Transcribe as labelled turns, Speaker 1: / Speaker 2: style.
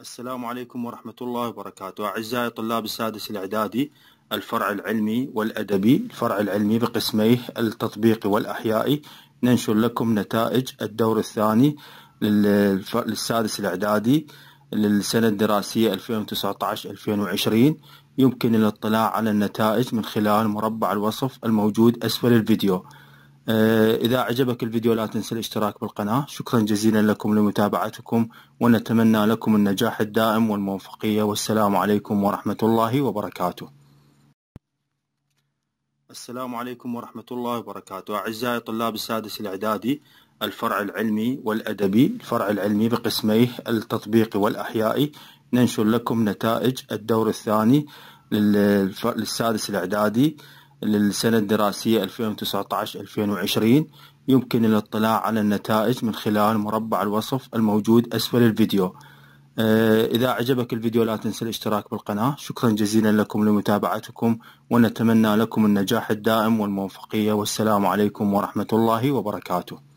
Speaker 1: السلام عليكم ورحمة الله وبركاته أعزائي طلاب السادس الإعدادي الفرع العلمي والأدبي الفرع العلمي بقسميه التطبيقي والأحيائي ننشر لكم نتائج الدور الثاني للسادس الإعدادي للسنة الدراسية 2019-2020 يمكن الاطلاع على النتائج من خلال مربع الوصف الموجود أسفل الفيديو آه، إذا أعجبك الفيديو لا تنسى الاشتراك بالقناة شكرا جزيلا لكم لمتابعتكم ونتمنى لكم النجاح الدائم والموفقية والسلام عليكم ورحمة الله وبركاته السلام عليكم ورحمة الله وبركاته أعزائي طلاب السادس الإعدادي الفرع العلمي والأدبي الفرع العلمي بقسميه التطبيقي والأحيائي ننشر لكم نتائج الدور الثاني للسادس الإعدادي للسنة الدراسية 2019-2020 يمكن الاطلاع على النتائج من خلال مربع الوصف الموجود أسفل الفيديو آه، إذا أعجبك الفيديو لا تنسى الاشتراك بالقناة شكرا جزيلا لكم لمتابعتكم ونتمنى لكم النجاح الدائم والموفقية والسلام عليكم ورحمة الله وبركاته